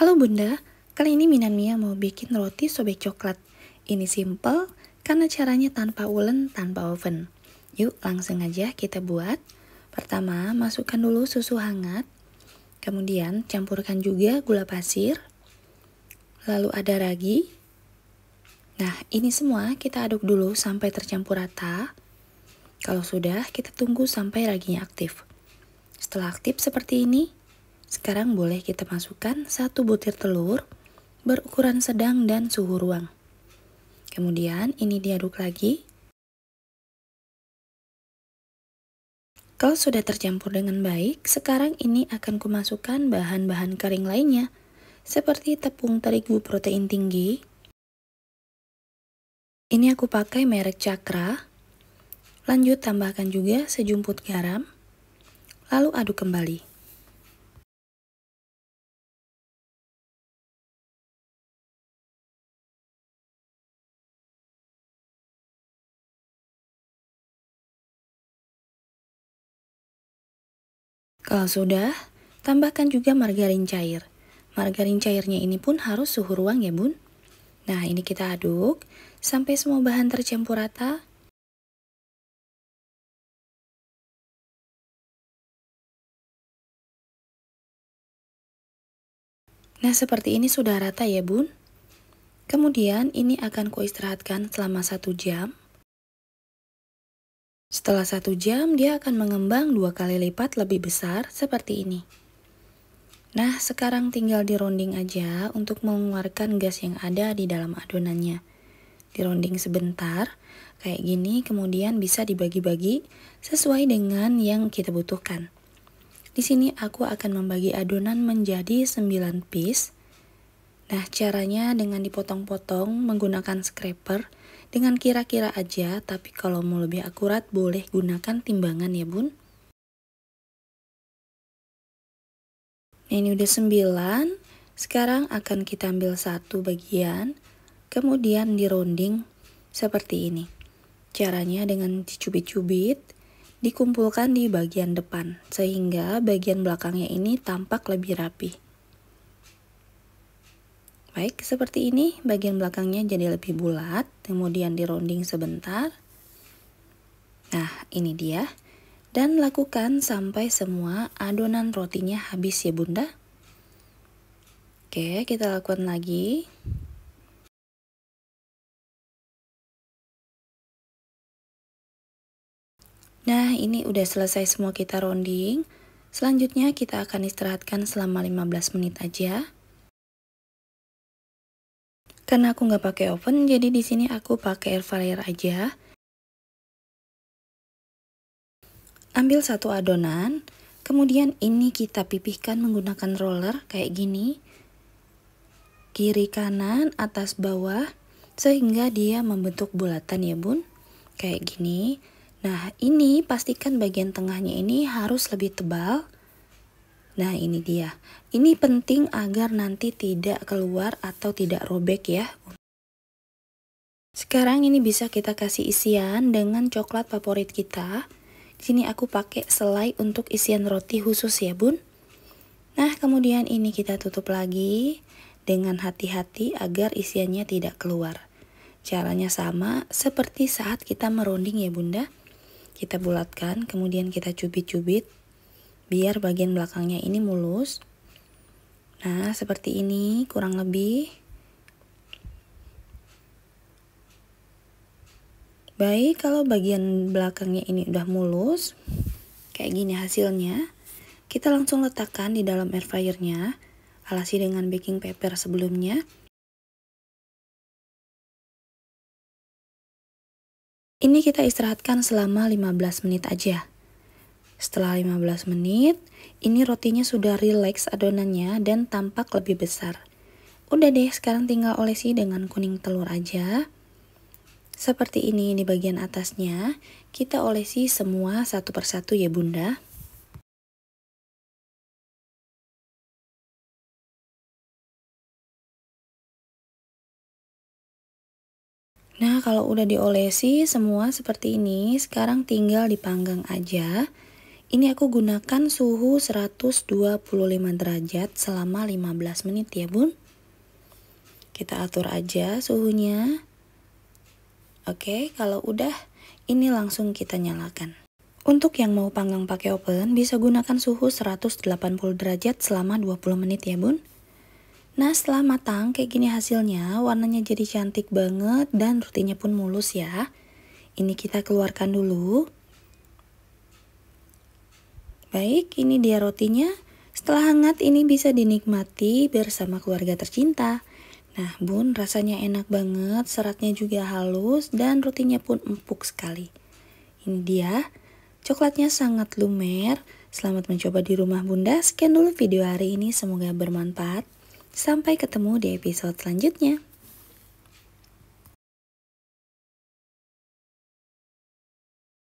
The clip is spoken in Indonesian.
Halo Bunda, kali ini Minan Mia mau bikin roti sobek coklat. Ini simple karena caranya tanpa ulen, tanpa oven. Yuk langsung aja kita buat. Pertama, masukkan dulu susu hangat. Kemudian campurkan juga gula pasir. Lalu ada ragi. Nah, ini semua kita aduk dulu sampai tercampur rata. Kalau sudah, kita tunggu sampai raginya aktif. Setelah aktif seperti ini, sekarang boleh kita masukkan satu butir telur berukuran sedang dan suhu ruang. Kemudian ini diaduk lagi. Kalau sudah tercampur dengan baik, sekarang ini akan kumasukkan bahan-bahan kering lainnya, seperti tepung terigu protein tinggi. Ini aku pakai merek Cakra. Lanjut tambahkan juga sejumput garam, lalu aduk kembali. Kalau sudah, tambahkan juga margarin cair. Margarin cairnya ini pun harus suhu ruang ya bun. Nah ini kita aduk sampai semua bahan tercampur rata. Nah seperti ini sudah rata ya bun. Kemudian ini akan kuistirahatkan selama satu jam setelah satu jam, dia akan mengembang dua kali lipat lebih besar seperti ini. Nah, sekarang tinggal di rounding aja untuk mengeluarkan gas yang ada di dalam adonannya. Di rounding sebentar, kayak gini kemudian bisa dibagi-bagi sesuai dengan yang kita butuhkan. Di sini aku akan membagi adonan menjadi 9 piece. Nah, caranya dengan dipotong-potong menggunakan scraper dengan kira-kira aja, tapi kalau mau lebih akurat boleh gunakan timbangan ya bun. Nah ini udah 9, sekarang akan kita ambil satu bagian, kemudian di rounding seperti ini. Caranya dengan dicubit-cubit, dikumpulkan di bagian depan, sehingga bagian belakangnya ini tampak lebih rapi. Baik, seperti ini bagian belakangnya jadi lebih bulat, kemudian di rounding sebentar. Nah, ini dia. Dan lakukan sampai semua adonan rotinya habis ya bunda. Oke, kita lakukan lagi. Nah, ini udah selesai semua kita rounding. Selanjutnya kita akan istirahatkan selama 15 menit aja. Karena aku nggak pakai oven, jadi di sini aku pakai air fryer aja. Ambil satu adonan, kemudian ini kita pipihkan menggunakan roller kayak gini. Kiri kanan, atas bawah, sehingga dia membentuk bulatan ya bun. Kayak gini. Nah ini pastikan bagian tengahnya ini harus lebih tebal Nah, ini dia. Ini penting agar nanti tidak keluar atau tidak robek ya. Sekarang ini bisa kita kasih isian dengan coklat favorit kita. Di sini aku pakai selai untuk isian roti khusus ya, Bun. Nah, kemudian ini kita tutup lagi dengan hati-hati agar isiannya tidak keluar. Caranya sama seperti saat kita merunding ya, Bunda. Kita bulatkan, kemudian kita cubit-cubit biar bagian belakangnya ini mulus nah seperti ini kurang lebih baik kalau bagian belakangnya ini udah mulus kayak gini hasilnya kita langsung letakkan di dalam air fryernya alasi dengan baking paper sebelumnya ini kita istirahatkan selama 15 menit aja setelah 15 menit, ini rotinya sudah relax adonannya dan tampak lebih besar. Udah deh, sekarang tinggal olesi dengan kuning telur aja. Seperti ini di bagian atasnya, kita olesi semua satu persatu ya bunda. Nah, kalau udah diolesi semua seperti ini, sekarang tinggal dipanggang aja. Ini aku gunakan suhu 125 derajat selama 15 menit ya bun. Kita atur aja suhunya. Oke, kalau udah ini langsung kita nyalakan. Untuk yang mau panggang pakai oven bisa gunakan suhu 180 derajat selama 20 menit ya bun. Nah setelah matang kayak gini hasilnya, warnanya jadi cantik banget dan rutinya pun mulus ya. Ini kita keluarkan dulu. Baik, ini dia rotinya. Setelah hangat ini bisa dinikmati bersama keluarga tercinta. Nah bun, rasanya enak banget, seratnya juga halus dan rotinya pun empuk sekali. Ini dia, coklatnya sangat lumer. Selamat mencoba di rumah bunda, sekian dulu video hari ini, semoga bermanfaat. Sampai ketemu di episode selanjutnya.